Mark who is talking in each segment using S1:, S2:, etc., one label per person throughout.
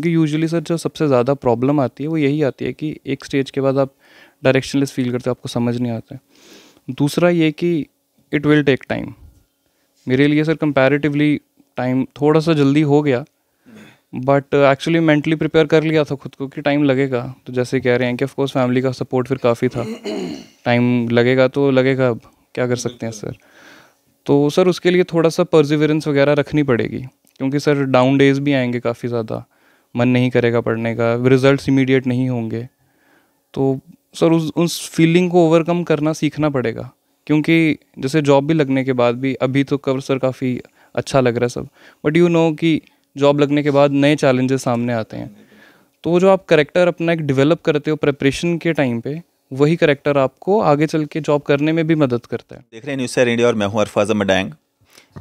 S1: क्योंकि usually sir जो सबसे ज़्यादा प्रॉब्लम आती है वो यही आती है कि एक स्टेज के बाद आप डायरेक्शनलेस फील करते हो आपको समझ नहीं आता है दूसरा ये कि इट विल टेक टाइम मेरे लिए सर कंपेरेटिवली टाइम थोड़ा सा जल्दी हो गया बट एक्चुअली मेंटली प्रिपेयर कर लिया था खुद को कि टाइम लगेगा तो जैसे कह रहे हैं कि ऑफकोर्स फैमिली का सपोर्ट फिर काफ़ी था टाइम लगेगा तो लगेगा अब क्या कर सकते हैं सर तो सर उसके लिए थोड़ा सा परजिवरेंस वगैरह रखनी पड़ेगी क्योंकि सर डाउन डेज भी आएंगे काफ़ी ज़्यादा मन नहीं करेगा पढ़ने का रिजल्ट इमीडिएट नहीं होंगे तो सर उस उस फीलिंग को ओवरकम करना सीखना पड़ेगा क्योंकि जैसे जॉब भी लगने के बाद भी अभी तो कब सर काफ़ी अच्छा लग रहा है सब बट यू नो कि जॉब लगने के बाद नए चैलेंजेस सामने आते हैं तो जो आप करेक्टर अपना एक डेवलप करते हो प्रेपरेशन के टाइम पे वही करेक्टर आपको आगे चल के जॉब करने में भी मदद करता है
S2: देख रहे हैं न्यूज़ इंडिया और मैं हूँ अरफाजा मडैंग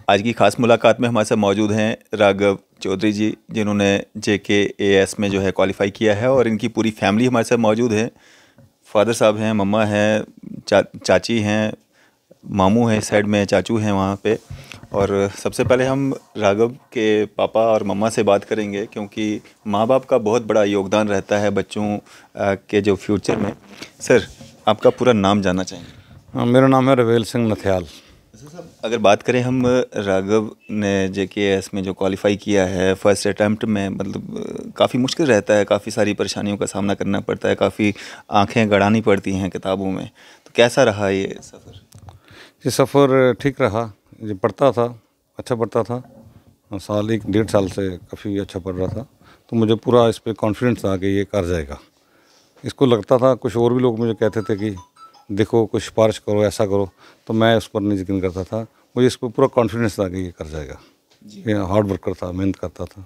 S2: आज की ख़ास मुलाकात में हमारे साथ मौजूद हैं राघव चौधरी जी जिन्होंने जे के ए एस में जो है क्वालिफ़ाई किया है और इनकी पूरी फैमिली हमारे साथ मौजूद है फादर साहब हैं मम्मा हैं चा, चाची हैं मामू हैं साइड में चाचू हैं वहाँ पे और सबसे पहले हम राघव के पापा और मम्मा से बात करेंगे क्योंकि माँ बाप का बहुत बड़ा योगदान रहता है बच्चों के जो फ्यूचर में सर आपका पूरा नाम जानना चाहेंगे
S3: हाँ, मेरा नाम है रवेल सिंह नथियाल
S2: अगर बात करें हम राघव ने जे के एस में जो क्वालिफाई किया है फर्स्ट अटैम्प्ट में मतलब काफ़ी मुश्किल रहता है काफ़ी सारी परेशानियों का सामना करना पड़ता है काफ़ी आंखें गड़ानी पड़ती हैं किताबों में तो कैसा रहा ये सफ़र ये सफ़र ठीक रहा ये पढ़ता
S3: था अच्छा पढ़ता था साल एक डेढ़ साल से काफ़ी अच्छा पढ़ रहा था तो मुझे पूरा इस पर कॉन्फिडेंस था कि ये कर जाएगा इसको लगता था कुछ और भी लोग मुझे कहते थे कि देखो कोई सिफारिश करो ऐसा करो तो मैं उस पर नहीं यकीन करता था मुझे इस पर पूरा कॉन्फिडेंस था कि ये कर जाएगा ये हार्ड वर्क करता मेहनत करता था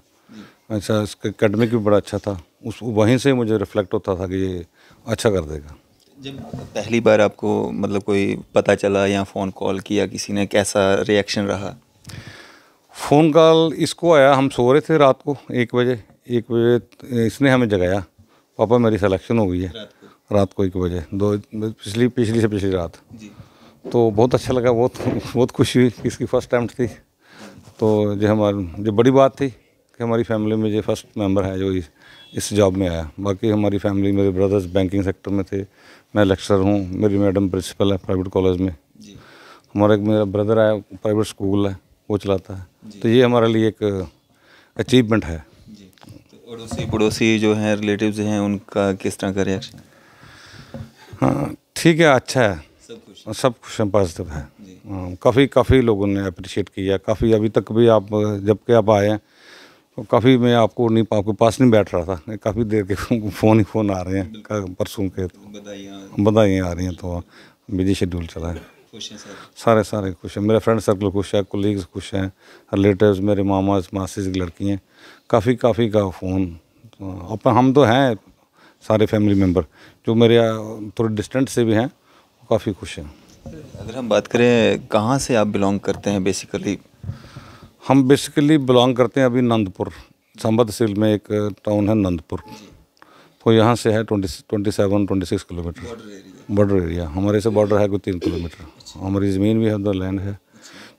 S3: अच्छा इसका अकेडमिक भी बड़ा अच्छा था उस वहीं से मुझे रिफ्लेक्ट होता था कि ये
S2: अच्छा कर देगा जब पहली बार आपको मतलब कोई पता चला या फ़ोन कॉल किया किसी ने कैसा रिएक्शन रहा फ़ोन कॉल इसको आया हम सो रहे थे रात को एक बजे एक
S3: बजे इसने हमें जगाया पापा मेरी सिलेक्शन हो गई है रात को एक बजे दो पिछली पिछली से पिछली रात तो बहुत अच्छा लगा बहुत बहुत खुशी हुई इसकी फर्स्ट अटैम्प्ट थी तो जो हमारे जो बड़ी बात थी कि हमारी फैमिली में जो फर्स्ट मेंबर है जो इस, इस जॉब में आया बाकी हमारी फैमिली मेरे ब्रदर्स बैंकिंग सेक्टर में थे मैं लेक्चर हूँ मेरी मैडम प्रिंसिपल है प्राइवेट कॉलेज में हमारा एक मेरा ब्रदर है प्राइवेट स्कूल है वो चलाता है तो ये हमारे लिए एक अचीवमेंट है तो पड़ोसी पड़ोसी जो हैं रिलेटिव्स हैं उनका किस तरह का रिएक्शन हाँ, ठीक है अच्छा है सब खुश सब कुछ हैं पॉजिटिव है हाँ, काफ़ी काफ़ी लोगों ने अप्रिशिएट किया काफ़ी अभी तक भी आप जबकि आप आए हैं तो काफ़ी मैं आपको नहीं आपके पास नहीं बैठ रहा था काफ़ी देर के फ़ोन ही फ़ोन आ रहे हैं परसों के तो बधाई आ रही हैं तो बिजी शेड्यूल चला है सारे सारे खुश हैं मेरे फ्रेंड सर्कल खुश है कोलीग्स खुश हैं रिलेटिव मेरे मामा मासीज की लड़की हैं काफ़ी काफ़ी का फ़ोन तो अपन हम तो हैं सारे फैमिली मेम्बर जो मेरे थोड़े डिस्टेंट से भी हैं वो काफ़ी खुश हैं
S2: अगर हम बात करें कहाँ से आप बिलोंग करते हैं बेसिकली
S3: हम बेसिकली बिलोंग करते हैं अभी नंदपुर संबद सिल में एक टाउन है नंदपुर तो यहाँ से है twenty twenty seven twenty six kilometre border area हमारे से बॉर्डर है कोई तीन किलोमीटर हमारी ज़मीन भी है उधर लैंड है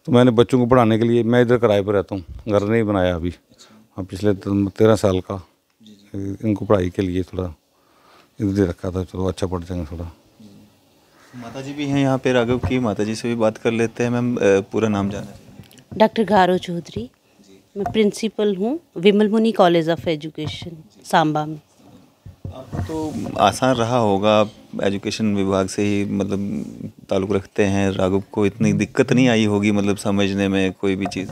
S3: तो मैंने बच्चों को पढ़ाने के लिए मैं इधर किराए पर रहता हूँ घर नहीं बनाया अभी अच्छा। हाँ पिछले तेरह साल का इनको पढ़ाई के लिए थोड़ा इधर रखा था चलो अच्छा पड़ जाएंगे थोड़ा
S2: माता जी भी हैं यहाँ पे राघव की माता जी से भी बात कर लेते हैं मैम पूरा नाम जाना
S4: डॉक्टर गारो चौधरी मैं प्रिंसिपल हूँ विमल मुनि कॉलेज ऑफ एजुकेशन सांबा में आपको तो
S2: आसान रहा होगा आप एजुकेशन विभाग से ही मतलब ताल्लुक़ रखते हैं राघव को इतनी दिक्कत नहीं आई होगी मतलब समझने में कोई भी चीज़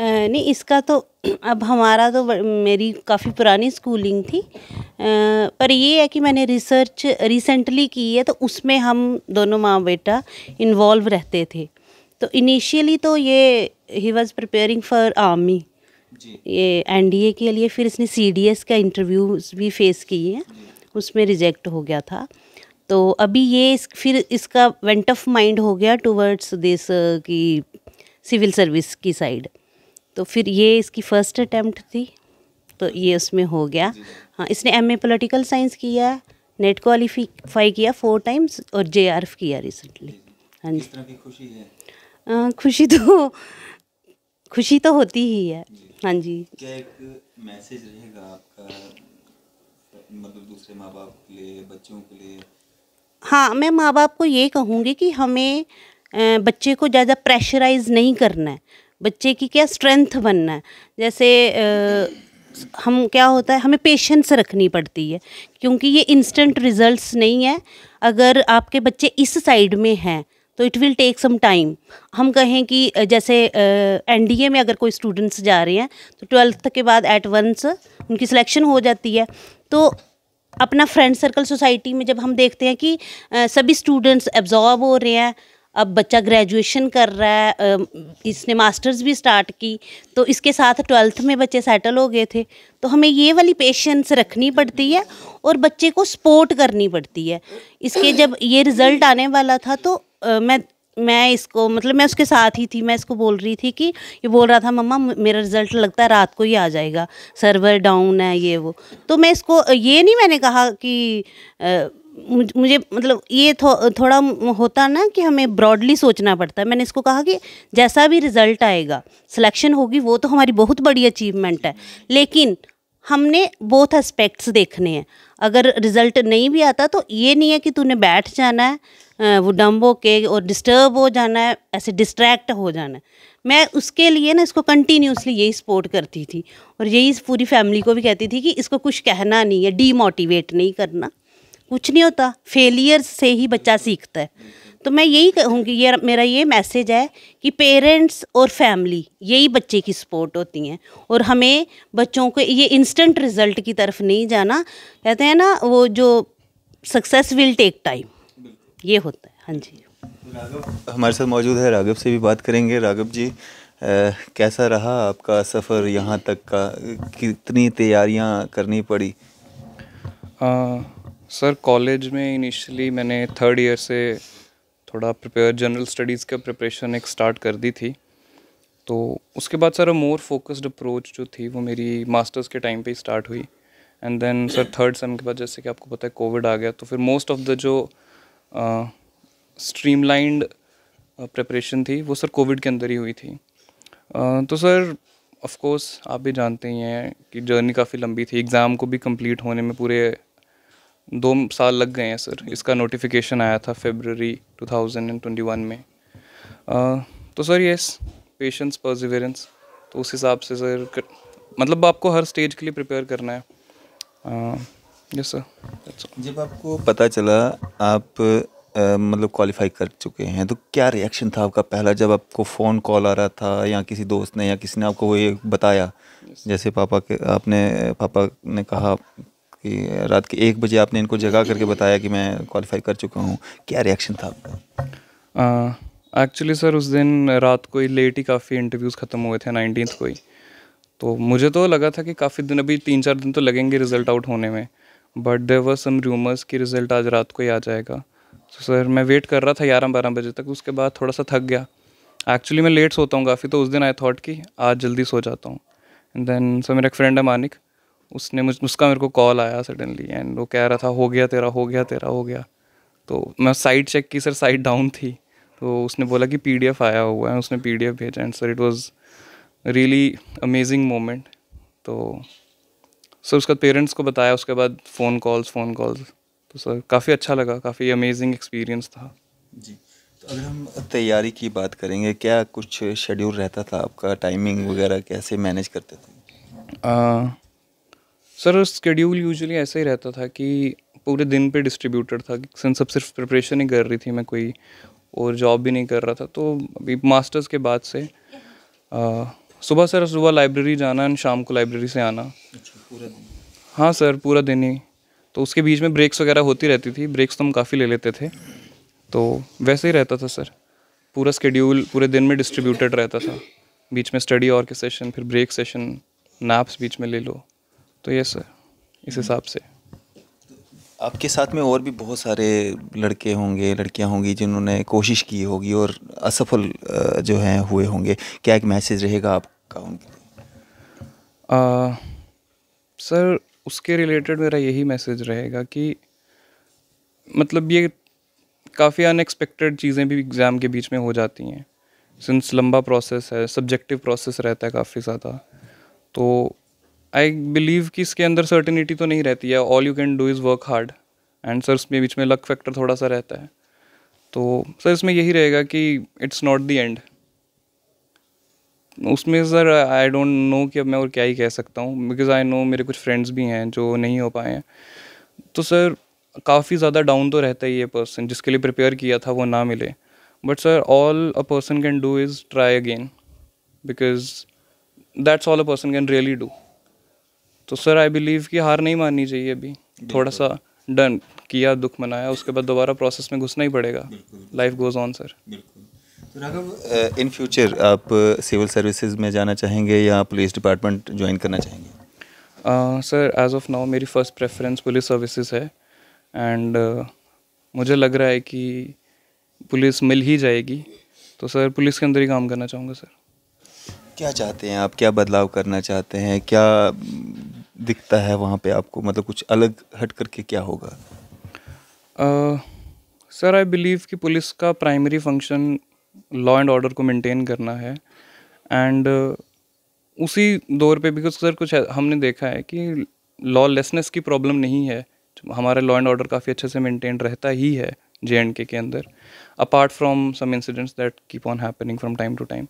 S4: नहीं इसका तो अब हमारा तो मेरी काफ़ी पुरानी स्कूलिंग थी पर ये है कि मैंने रिसर्च रिसेंटली की है तो उसमें हम दोनों माँ बेटा इन्वॉल्व रहते थे तो इनिशियली तो ये he was preparing for army ये एनडीए के लिए फिर इसने सीडीएस का इंटरव्यूज भी फेस किए हैं उसमें रिजेक्ट हो गया था तो अभी ये इस, फिर इसका वेंट ऑफ माइंड हो गया टूवर्ड्स दिस की सिविल सर्विस की साइड तो फिर ये इसकी फ़र्स्ट अटैम्प्ट थी तो ये उसमें हो गया हाँ इसने एम ए पोलिटिकल साइंस किया नेट क्वालिफाई किया फोर टाइम्स और जे आर एफ किया रिसेंटली
S5: हाँ जी खुशी है
S4: आ, खुशी तो खुशी तो होती ही है हाँ जी
S2: क्या एक मैसेज रहेगा आपका मतलब दूसरे माँ बाप के लिए बच्चों के लिए
S4: हाँ मैं माँ बाप को ये कहूँगी कि हमें बच्चे को ज़्यादा प्रेशराइज नहीं करना है बच्चे की क्या स्ट्रेंथ बनना है जैसे आ, हम क्या होता है हमें पेशेंस रखनी पड़ती है क्योंकि ये इंस्टेंट रिजल्ट्स नहीं है अगर आपके बच्चे इस साइड में हैं तो it will take some time हम कहें कि जैसे एनडीए में अगर कोई स्टूडेंट्स जा रहे हैं तो ट्वेल्थ के बाद एट वंस उनकी सिलेक्शन हो जाती है तो अपना फ्रेंड सर्कल सोसाइटी में जब हम देखते हैं कि सभी स्टूडेंट्स एब्जॉर्ब हो रहे हैं अब बच्चा ग्रेजुएशन कर रहा है इसने मास्टर्स भी स्टार्ट की तो इसके साथ ट्वेल्थ में बच्चे सेटल हो गए थे तो हमें ये वाली पेशेंस रखनी पड़ती है और बच्चे को सपोर्ट करनी पड़ती है इसके जब ये रिज़ल्ट आने वाला था तो आ, मैं मैं इसको मतलब मैं उसके साथ ही थी मैं इसको बोल रही थी कि ये बोल रहा था मम्मा मेरा रिजल्ट लगता है रात को ही आ जाएगा सर्वर डाउन है ये वो तो मैं इसको ये नहीं मैंने कहा कि आ, मुझे मतलब ये थो, थोड़ा होता ना कि हमें ब्रॉडली सोचना पड़ता है मैंने इसको कहा कि जैसा भी रिज़ल्ट आएगा सिलेक्शन होगी वो तो हमारी बहुत बड़ी अचीवमेंट है लेकिन हमने बोथ एस्पेक्ट्स देखने हैं अगर रिज़ल्ट नहीं भी आता तो ये नहीं है कि तूने बैठ जाना है वो डम्ब हो के और डिस्टर्ब हो जाना है ऐसे डिस्ट्रैक्ट हो जाना है मैं उसके लिए ना इसको कंटिन्यूसली यही सपोर्ट करती थी और यही पूरी फैमिली को भी कहती थी कि इसको कुछ कहना नहीं है डीमोटिवेट नहीं करना कुछ नहीं होता फेलियर से ही बच्चा सीखता है तो मैं यही कहूँगी ये मेरा ये मैसेज है कि पेरेंट्स और फैमिली यही बच्चे की सपोर्ट होती हैं और हमें बच्चों को ये इंस्टेंट रिजल्ट की तरफ नहीं जाना कहते हैं ना वो जो सक्सेस विल टेक टाइम ये होता है हाँ जी
S2: राघव हमारे साथ मौजूद है राघव से भी बात करेंगे राघव जी आ, कैसा रहा आपका सफ़र यहाँ तक का कितनी तैयारियाँ करनी पड़ी
S1: आ, सर कॉलेज में इनिशियली मैंने थर्ड ईयर से थोड़ा प्रिपेयर जनरल स्टडीज़ का प्रिपरेशन एक स्टार्ट कर दी थी तो उसके बाद सर मोर फोकस्ड अप्रोच जो थी वो मेरी मास्टर्स के टाइम पे ही स्टार्ट हुई and then sir third sem के बाद जैसे कि आपको पता है कोविड आ गया तो फिर मोस्ट ऑफ द जो स्ट्रीमलाइंड uh, प्रिपरेशन थी वो सर कोविड के अंदर ही हुई थी uh, तो सर ऑफ कोर्स आप भी जानते ही हैं कि जर्नी काफ़ी लंबी थी एग्ज़ाम को भी कंप्लीट होने में पूरे दो साल लग गए हैं सर इसका नोटिफिकेशन आया था फेबररी 2021 में आ, तो सर यस पेशेंस परजिवेरेंस तो उस हिसाब से सर कर, मतलब आपको हर स्टेज के लिए प्रिपेयर करना है यस सर जब आपको
S2: पता चला आप आ, मतलब क्वालिफाई कर चुके हैं तो क्या रिएक्शन था आपका पहला जब आपको फ़ोन कॉल आ रहा था या किसी दोस्त ने या किसी ने आपको ये बताया जैसे पापा के आपने पापा ने कहा कि रात के एक बजे आपने इनको जगा करके बताया कि मैं क्वालिफाई कर चुका हूँ क्या रिएक्शन था
S1: आपका एक्चुअली सर उस दिन रात को ही लेट ही काफ़ी इंटरव्यूज़ ख़त्म हुए थे नाइनटीन को ही तो मुझे तो लगा था कि काफ़ी दिन अभी तीन चार दिन तो लगेंगे रिजल्ट आउट होने में but there were some rumours कि रिज़ल्ट आज रात को ही आ जाएगा तो so, सर मैं वेट कर रहा था ग्यारह बारह बजे तक उसके बाद थोड़ा सा थक गया एक्चुअली मैं लेट सोता हूँ काफ़ी तो उस दिन आई थॉट कि आज जल्दी सो जाता हूँ एंड देन सर मेरा एक फ्रेंड है मानिक उसने मुझ उसका मेरे को कॉल आया सडनली एंड वो कह रहा था हो गया तेरा हो गया तेरा हो गया तो मैं साइट चेक की सर साइट डाउन थी तो उसने बोला कि पी आया हुआ है उसने पी भेजा and sir it was really amazing moment तो सर उसका पेरेंट्स को बताया उसके बाद फ़ोन कॉल्स फ़ोन कॉल्स तो सर काफ़ी अच्छा लगा काफ़ी अमेजिंग एक्सपीरियंस था
S2: जी तो अगर हम तैयारी की बात करेंगे क्या कुछ शेड्यूल रहता
S1: था आपका टाइमिंग वगैरह कैसे मैनेज करते थे आ, सर स्केड्यूल यूजुअली ऐसा ही रहता था कि पूरे दिन पे डिस्ट्रीब्यूटर था सिंस अब सिर्फ प्रिपरेशन ही कर रही थी मैं कोई और जॉब भी नहीं कर रहा था तो अभी मास्टर्स के बाद से आ, सुबह सर सुबह लाइब्रेरी जाना एंड शाम को लाइब्रेरी से आना अच्छा, पूरा हाँ सर पूरा दिन ही तो उसके बीच में ब्रेक्स वगैरह होती रहती थी ब्रेक्स तो हम काफ़ी ले लेते थे तो वैसे ही रहता था सर पूरा स्केड्यूल पूरे दिन में डिस्ट्रीब्यूटेड रहता था बीच में स्टडी और के सेशन फिर ब्रेक सेशन नैप्स बीच में ले लो तो ये सर इस हिसाब से
S2: आपके साथ में और भी बहुत सारे लड़के होंगे लड़कियां होंगी जिन्होंने कोशिश की होगी और असफल जो हैं हुए होंगे क्या एक
S1: मैसेज रहेगा
S2: आपका उनके
S1: लिए सर उसके रिलेटेड मेरा यही मैसेज रहेगा कि मतलब ये काफ़ी अनएक्सपेक्टेड चीज़ें भी एग्ज़ाम के बीच में हो जाती हैं सिंस लंबा प्रोसेस है सब्जेक्टिव प्रोसेस रहता है काफ़ी ज़्यादा तो आई बिलीव कि इसके अंदर सर्टिनिटी तो नहीं रहती है all you can do is work hard and sir इसमें बीच में लक फैक्टर थोड़ा सा रहता है तो सर इसमें यही रहेगा कि इट्स नॉट द एंड उसमें सर आई डोंट नो कि अब मैं और क्या ही कह सकता हूँ बिकॉज आई नो मेरे कुछ फ्रेंड्स भी हैं जो नहीं हो पाए हैं तो सर काफ़ी ज़्यादा डाउन तो रहता ही है पर्सन जिसके लिए प्रिपेयर किया था वो ना मिले but sir all a person can do is try again because that's all a person can really do तो सर आई बिलीव कि हार नहीं माननी चाहिए अभी थोड़ा सा डन किया दुख मनाया उसके बाद दोबारा प्रोसेस में घुसना ही पड़ेगा लाइफ गोज ऑन सर तो राघव
S2: इन फ्यूचर आप सिविल सर्विसेज में जाना चाहेंगे या पुलिस डिपार्टमेंट ज्वाइन करना
S1: चाहेंगे सर एज ऑफ नाउ मेरी फर्स्ट प्रेफरेंस पुलिस सर्विसेज है एंड uh, मुझे लग रहा है कि पुलिस मिल ही जाएगी तो सर पुलिस के अंदर ही काम करना चाहूँगा सर
S2: क्या चाहते हैं आप क्या बदलाव करना चाहते हैं क्या दिखता है वहाँ
S1: पे आपको मतलब कुछ अलग हट करके क्या होगा सर आई बिलीव कि पुलिस का primary function law and order को मेंटेन करना है एंड uh, उसी दौर पे बिकॉज सर कुछ हमने देखा है कि लॉ की प्रॉब्लम नहीं है हमारा लॉ एंड ऑर्डर काफ़ी अच्छे से मेंटेन रहता ही है जे एंड के के अंदर apart from some incidents that keep on happening from time to time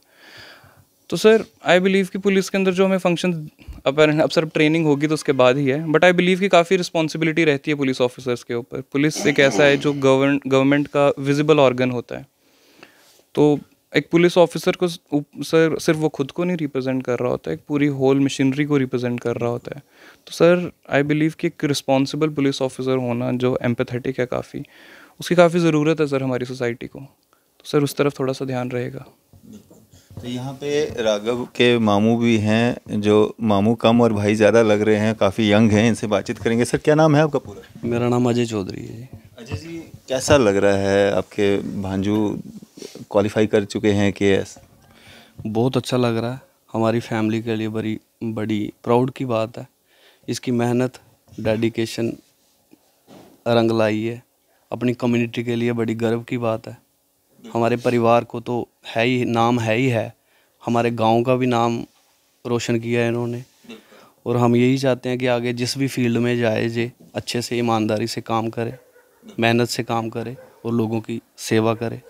S1: तो सर आई बिलीव कि पुलिस के अंदर जो हमें फंक्शन अपेरेंट अब सर ट्रेनिंग होगी तो उसके बाद ही है बट आई बिलीव कि काफ़ी रिस्पॉन्सिबिलिटी रहती है पुलिस ऑफिसर्स के ऊपर पुलिस एक ऐसा है जो गवर्न गवर्नमेंट का विजिबल ऑर्गन होता है तो एक पुलिस ऑफिसर को सर सिर्फ वो खुद को नहीं रिप्रेजेंट कर रहा होता है एक पूरी होल मशीनरी को रिप्रेजेंट कर रहा होता है तो सर आई बिलीव कि एक रिस्पॉन्सिबल पुलिस ऑफिसर होना जो एम्पथेटिक है काफ़ी उसकी काफ़ी ज़रूरत है सर हमारी सोसाइटी को तो सर उस तरफ थोड़ा सा ध्यान रहेगा
S2: तो यहाँ पे राघव के मामू भी हैं जो मामू कम और भाई ज़्यादा लग रहे हैं काफ़ी यंग हैं इनसे बातचीत करेंगे सर क्या नाम है आपका पूरा मेरा नाम अजय चौधरी है अजय जी कैसा लग रहा है आपके भांजू क्वालिफाई कर चुके हैं के
S6: बहुत अच्छा लग रहा है हमारी फैमिली के लिए बड़ी बड़ी प्राउड की बात है इसकी मेहनत डेडिकेशन रंग लाई है अपनी कम्युनिटी के लिए बड़ी गर्व की बात है हमारे परिवार को तो है ही नाम है ही है हमारे गांव का भी नाम रोशन किया है इन्होंने और हम यही चाहते हैं कि आगे जिस भी फील्ड में जाए जे अच्छे से ईमानदारी से काम करे मेहनत से काम करे और लोगों की सेवा करे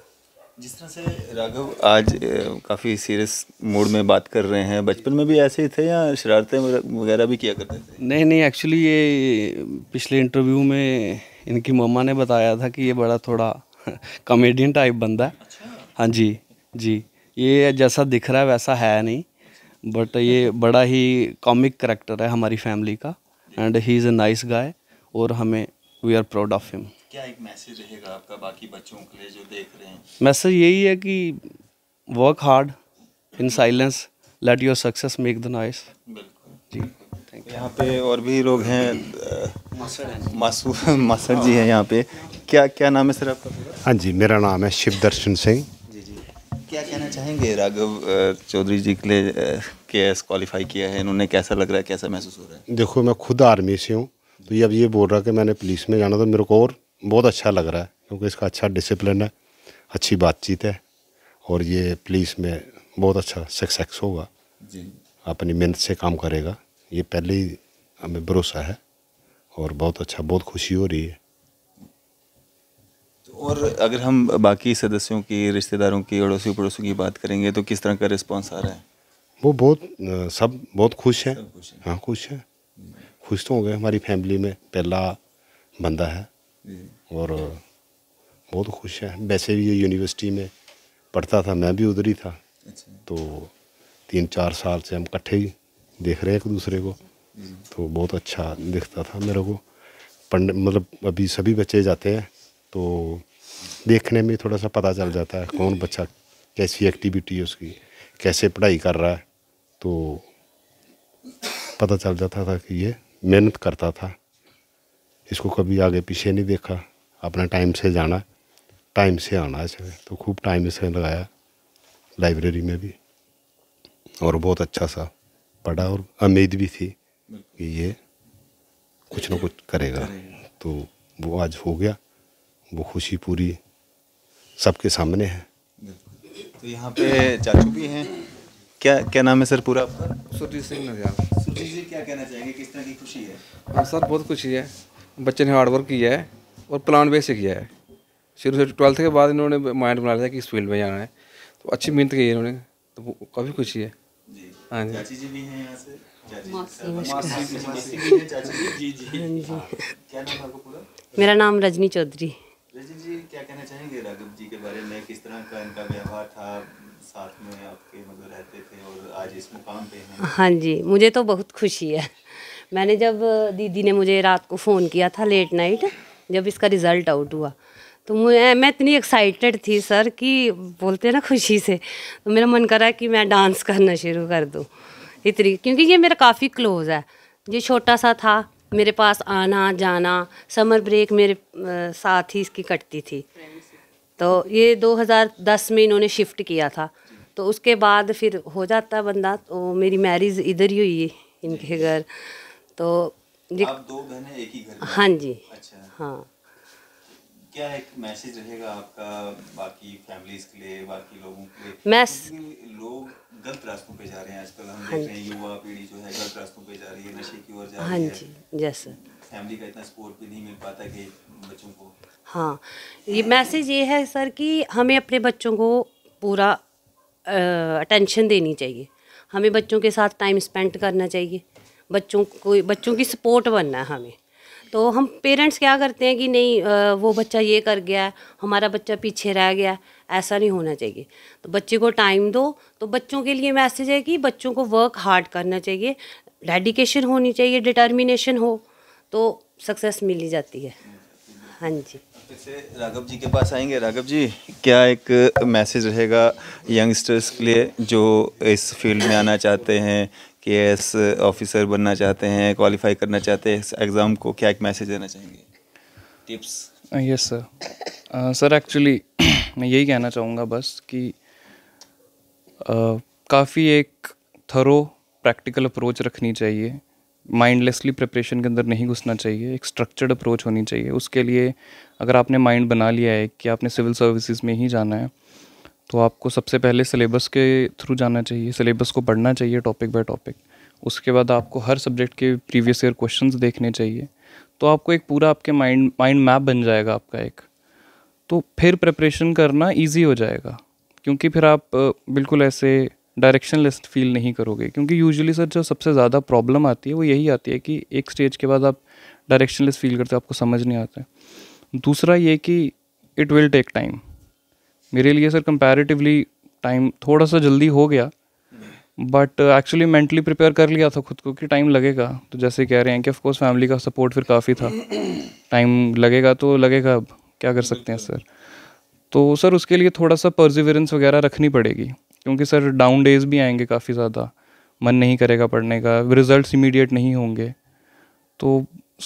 S2: जिस तरह से राघव आज काफ़ी सीरियस मूड में बात कर रहे हैं बचपन में भी ऐसे ही थे या शरारतें वगैरह भी किया करते
S6: थे नहीं नहीं एक्चुअली ये पिछले इंटरव्यू में इनकी मम्मा ने बताया था कि ये बड़ा थोड़ा कॉमेडियन टाइप बंदा अच्छा। हाँ जी जी ये जैसा दिख रहा है वैसा है नहीं बट ये बड़ा ही कॉमिक करेक्टर है हमारी फैमिली का and he is a nice guy और हमें we are proud of him
S2: क्या एक मैसेज रहेगा आपका बाकी बच्चों के लिए जो देख रहे
S6: हैं मैसेज यही है कि work hard in silence let your success make the noise जी
S2: यहाँ पे और भी लोग हैं मास्टर
S7: जी हैं
S6: यहाँ पे
S2: क्या क्या नाम है सर
S6: आपका
S7: हाँ जी मेरा नाम है शिव दर्शन सिंह जी जी
S2: क्या कहना चाहेंगे राघव चौधरी जी के लिए के एस क्वालिफाई किया है इन्होंने कैसा लग रहा है कैसा महसूस हो
S7: रहा है देखो मैं खुद आर्मी से हूँ तो ये अब ये बोल रहा कि मैंने पुलिस में जाना तो मेरे को और बहुत अच्छा लग रहा है क्योंकि इसका अच्छा डिसिप्लिन है अच्छी बातचीत है और ये पुलिस में बहुत अच्छा सक्सेस होगा जी अपनी मेहनत से काम करेगा ये पहले ही हमें भरोसा है और बहुत अच्छा बहुत खुशी हो रही है
S2: और अगर हम बाकी सदस्यों की रिश्तेदारों की अड़ोसी पड़ोसियों की बात करेंगे तो किस तरह का रिस्पॉन्स आ रहा है
S7: वो बहुत सब बहुत खुश हैं हाँ खुश हैं खुश तो हो गए हमारी फैमिली में पहला बंदा है और बहुत खुश है वैसे भी ये यूनिवर्सिटी में पढ़ता था मैं भी उधर ही था अच्छा। तो तीन चार साल से हम इकट्ठे ही देख रहे हैं एक दूसरे को तो बहुत अच्छा दिखता था मेरे को पढ़ने मतलब अभी सभी बच्चे जाते हैं तो देखने में थोड़ा सा पता चल जाता है कौन बच्चा कैसी एक्टिविटी है उसकी कैसे पढ़ाई कर रहा है तो पता चल जाता था कि ये मेहनत करता था इसको कभी आगे पीछे नहीं देखा अपना टाइम से जाना टाइम से आना इसमें तो खूब टाइम इसे लगाया लाइब्रेरी में भी और बहुत अच्छा सा पढ़ा और उम्मीद भी थी कि ये कुछ ना कुछ करेगा तो वो आज हो गया वो खुशी पूरी
S2: सबके सामने है तो यहाँ पे चाचू भी हैं क्या क्या नाम है सर पूरा आपका सुरजीत सिंह सुरजीत जी क्या कहना चाहेंगे किस तरह की खुशी है
S1: हाँ सर बहुत खुशी है बच्चे ने हार्डवर्क किया है और प्लान बेस से किया है शुरू से ट्वेल्थ के बाद इन्होंने माइंड बना लिया कि इस फील्ड में जाना है तो अच्छी मेहनत की है इन्होंने तो काफ़ी खुशी है हाँ जी
S2: जी भी हैं यहाँ से
S5: मेरा नाम रजनी चौधरी
S2: रजीव जी क्या कहना चाहेंगे राघव जी के बारे में किस तरह का इनका व्यवहार था साथ में आपके मतलब रहते थे और आज इस मुकाम पे
S5: हैं हाँ जी मुझे तो बहुत खुशी है मैंने जब दीदी ने मुझे रात को फ़ोन किया था लेट नाइट जब इसका रिज़ल्ट आउट हुआ तो मुझे मैं इतनी एक्साइटेड थी सर कि बोलते ना खुशी से तो मेरा मन करा कि मैं डांस करना शुरू कर दूँ इतनी क्योंकि ये मेरा काफ़ी क्लोज़ है ये छोटा सा था मेरे पास आना जाना समर ब्रेक मेरे साथ ही इसकी कटती थी तो ये 2010 में इन्होंने शिफ्ट किया था तो उसके बाद फिर हो जाता बंदा तो मेरी मैरिज इधर ही हुई इनके घर तो आप दो बहनें एक ही घर हाँ जी अच्छा हाँ
S2: क्या एक मैसेज रहेगा आपका बाकी फैमिलीज के लिए बाकी लोगों के लिए मैस लोग गलत रास्तों पे जा रहे हैं आजकल हम हाँ देख रहे हैं युवा पीढ़ी जो है गलत रास्तों पे जा रही है नशे की ओर जा हाँ रही है जी यस फैमिली का इतना सपोर्ट भी नहीं मिल पाता कि बच्चों को
S5: हाँ ये मैसेज ये है सर कि हमें अपने बच्चों को पूरा अटेंशन देनी चाहिए हमें बच्चों के साथ टाइम स्पेंड करना चाहिए बच्चों को बच्चों की सपोर्ट बनना है हमें तो हम पेरेंट्स क्या करते हैं कि नहीं वो बच्चा ये कर गया हमारा बच्चा पीछे रह गया ऐसा नहीं होना चाहिए तो बच्चे को टाइम दो तो बच्चों के लिए मैसेज है कि बच्चों को वर्क हार्ड करना चाहिए डेडिकेशन होनी चाहिए डिटर्मिनेशन हो तो सक्सेस मिली जाती है हाँ जी
S2: राघव जी के पास आएंगे राघव जी क्या एक मैसेज रहेगा यंगस्टर्स के लिए जो इस फील्ड में आना चाहते हैं के एस ऑफिसर बनना चाहते हैं क्वालिफाई करना चाहते हैं एग्ज़ाम को क्या एक मैसेज देना चाहेंगे
S1: tips yes sir sir actually मैं यही कहना चाहूँगा बस कि काफ़ी एक थरो प्रैक्टिकल अप्रोच रखनी चाहिए माइंडलेसली प्रिपरेशन के अंदर नहीं घुसना चाहिए एक स्ट्रक्चर्ड अप्रोच होनी चाहिए उसके लिए अगर आपने माइंड बना लिया है कि आपने सिविल सर्विसेज में ही जाना है तो आपको सबसे पहले सिलेबस के थ्रू जाना चाहिए सिलेबस को पढ़ना चाहिए टॉपिक बाय टॉपिक उसके बाद आपको हर सब्जेक्ट के प्रीवियस ईयर क्वेश्चन देखने चाहिए तो आपको एक पूरा आपके माइंड माइंड मैप बन जाएगा आपका एक तो फिर प्रिपरेशन करना ईज़ी हो जाएगा क्योंकि फिर आप बिल्कुल ऐसे लिस्ट फील नहीं करोगे क्योंकि यूजुअली सर जो सबसे ज़्यादा प्रॉब्लम आती है वो यही आती है कि एक स्टेज के बाद आप लिस्ट फील करते हो आपको समझ नहीं आता दूसरा ये कि इट विल टेक टाइम मेरे लिए सर कंपैरेटिवली टाइम थोड़ा सा जल्दी हो गया बट एक्चुअली मेंटली प्रिपेयर कर लिया था खुद को कि टाइम लगेगा तो जैसे कह रहे हैं कि ऑफकोर्स फैमिली का सपोर्ट फिर काफ़ी था टाइम लगेगा तो लगेगा अब क्या कर सकते हैं सर तो सर उसके लिए थोड़ा सा परजिवरेंस वगैरह रखनी पड़ेगी क्योंकि सर डाउन डेज भी आएंगे काफ़ी ज़्यादा मन नहीं करेगा पढ़ने का रिजल्ट्स इमीडिएट नहीं होंगे तो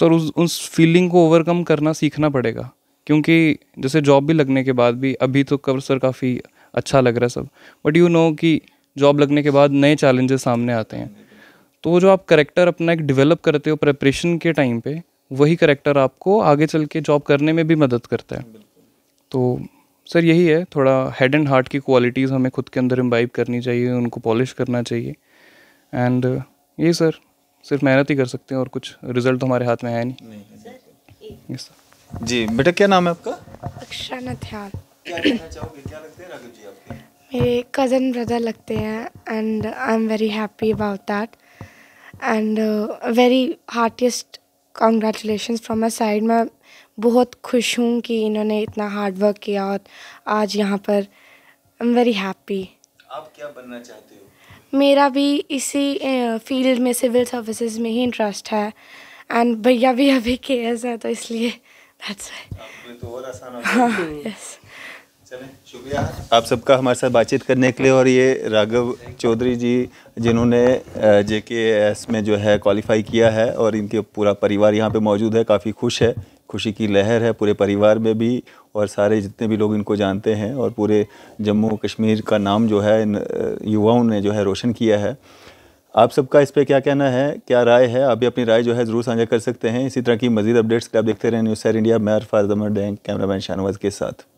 S1: सर उस उस फीलिंग को ओवरकम करना सीखना पड़ेगा क्योंकि जैसे जॉब भी लगने के बाद भी अभी तो कवर सर काफ़ी अच्छा लग रहा है सब बट यू नो कि जॉब लगने के बाद नए चैलेंजेस सामने आते हैं तो जो आप करेक्टर अपना एक डेवलप करते हो प्रेपरेशन के टाइम पे वही करेक्टर आपको आगे चल के जॉब करने में भी मदद करता है तो सर यही है थोड़ा हेड एंड हार्ट की क्वालिटीज़ हमें खुद के अंदर इम्बाइब करनी चाहिए उनको पॉलिश करना चाहिए एंड यही सर सिर्फ मेहनत ही कर सकते हैं और कुछ रिजल्ट तो हमारे हाथ में है नहीं यस सर जी बेटा क्या नाम है आपका
S6: अक्षरा नथ्याल मेरे कज़न ब्रदर लगते हैं and I am very happy about that and very heartiest congratulation from my side मैं बहुत खुश हूँ कि इन्होंने इतना हार्ड वर्क किया और आज यहाँ पर आई एम वेरी हैप्पी
S2: आप क्या बनना चाहते हो
S6: मेरा भी इसी फील्ड uh, में सिविल सर्विसेज में ही इंटरेस्ट है एंड भैया भी अभी के है तो इसलिए That's right.
S2: तो और आसान yes. शुक्रिया आप सबका हमारे साथ बातचीत करने के लिए और ये राघव चौधरी जी जिन्होंने जे के एस में जो है क्वालिफाई किया है और इनके पूरा परिवार यहाँ पे मौजूद है काफ़ी खुश है खुशी की लहर है पूरे परिवार में भी और सारे जितने भी लोग इनको जानते हैं और पूरे जम्मू कश्मीर का नाम जो है इन युवाओं ने जो है रोशन किया है आप सबका इस पर क्या कहना है क्या राय है आप भी अपनी राय जो है ज़रूर साझा कर सकते हैं इसी तरह की मजीद अपडेट्स के आप देखते रहें न्यूज़ सैर इंडिया मैं अरफाज अमर डेंग मैन शाहनवाज के साथ